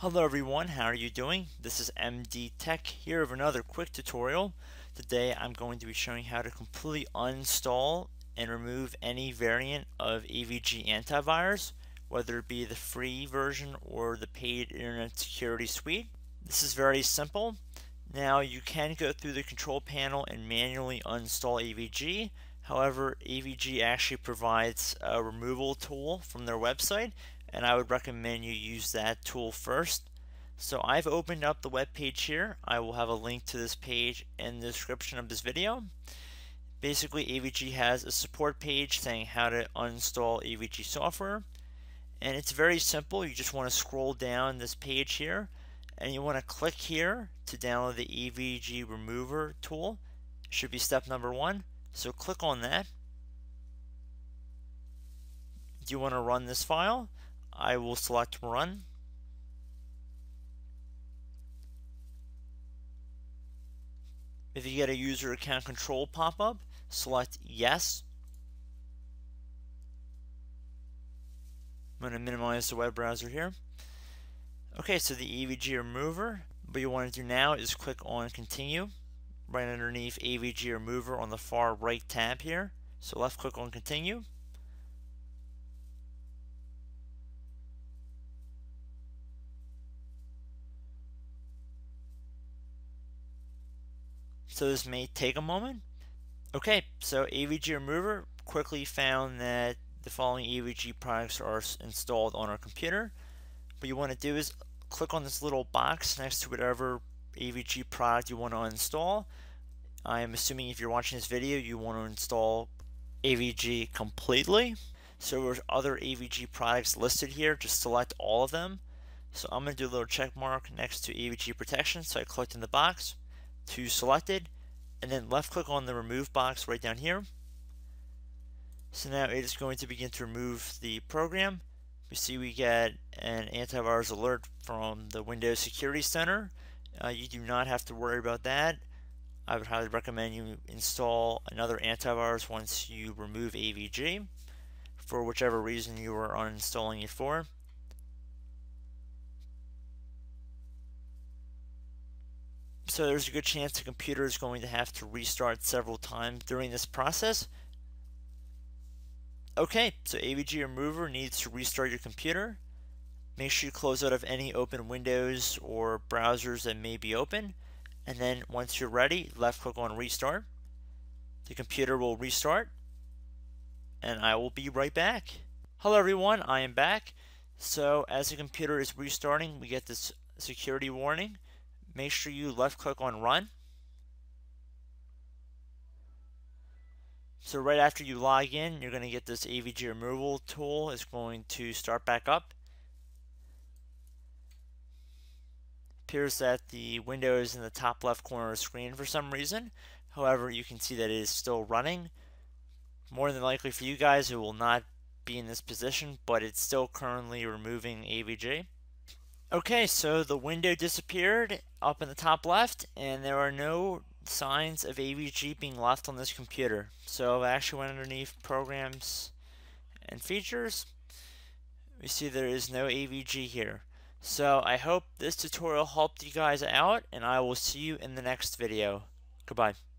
Hello everyone, how are you doing? This is MD Tech here with another quick tutorial. Today I'm going to be showing how to completely uninstall and remove any variant of AVG antivirus, whether it be the free version or the paid internet security suite. This is very simple. Now you can go through the control panel and manually uninstall AVG. However, AVG actually provides a removal tool from their website and I would recommend you use that tool first. So I've opened up the web page here. I will have a link to this page in the description of this video. Basically AVG has a support page saying how to uninstall AVG software and it's very simple. You just want to scroll down this page here and you want to click here to download the AVG remover tool. Should be step number one. So click on that. Do you want to run this file? I will select run. If you get a user account control pop-up, select yes. I'm going to minimize the web browser here. Okay, so the EVG remover, what you want to do now is click on continue right underneath AVG remover on the far right tab here. So left click on continue. so this may take a moment. Okay, so AVG Remover quickly found that the following AVG products are installed on our computer. What you want to do is click on this little box next to whatever AVG product you want to install. I am assuming if you're watching this video, you want to install AVG completely. So there's other AVG products listed here. Just select all of them. So I'm going to do a little check mark next to AVG protection. So I clicked in the box to selected and then left click on the remove box right down here. So now it is going to begin to remove the program. We see we get an antivirus alert from the Windows Security Center. Uh, you do not have to worry about that. I would highly recommend you install another antivirus once you remove AVG for whichever reason you were uninstalling it for. so there's a good chance the computer is going to have to restart several times during this process. Okay, so AVG Remover needs to restart your computer. Make sure you close out of any open windows or browsers that may be open. And then once you're ready, left click on Restart. The computer will restart. And I will be right back. Hello everyone, I am back. So as the computer is restarting, we get this security warning make sure you left click on run. So right after you log in, you're going to get this AVG removal tool. It's going to start back up. appears that the window is in the top left corner of the screen for some reason. However, you can see that it is still running. More than likely for you guys, it will not be in this position, but it's still currently removing AVG. Okay, so the window disappeared up in the top left, and there are no signs of AVG being left on this computer. So I actually went underneath Programs and Features. We see there is no AVG here. So I hope this tutorial helped you guys out, and I will see you in the next video. Goodbye.